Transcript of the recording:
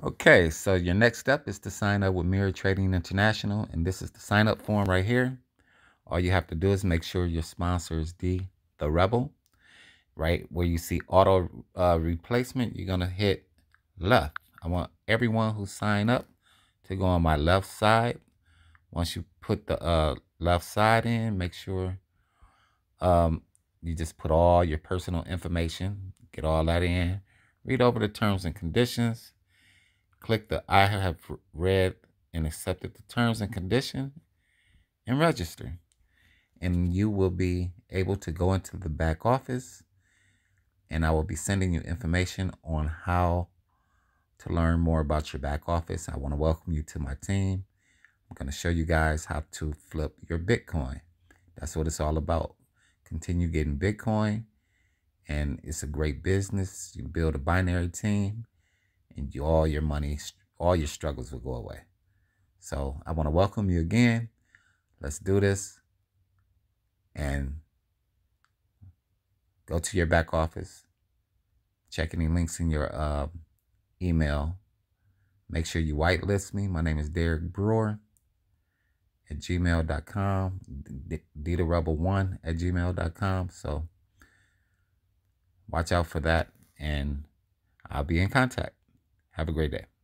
Okay, so your next step is to sign up with Mirror Trading International, and this is the sign up form right here. All you have to do is make sure your sponsor is D, the Rebel, right? Where you see auto uh, replacement, you're going to hit left. I want everyone who sign up to go on my left side. Once you put the uh, left side in, make sure um, you just put all your personal information, get all that in, read over the terms and conditions, click the I have read and accepted the terms and condition and register. And you will be able to go into the back office and I will be sending you information on how to learn more about your back office. I want to welcome you to my team. I'm going to show you guys how to flip your Bitcoin. That's what it's all about. Continue getting Bitcoin, and it's a great business. You build a binary team, and all your money, all your struggles will go away. So I want to welcome you again. Let's do this. And go to your back office, check any links in your uh, email. Make sure you whitelist me. My name is Derek Brewer at gmail.com, DeetaRebel1 at gmail.com. So watch out for that, and I'll be in contact. Have a great day.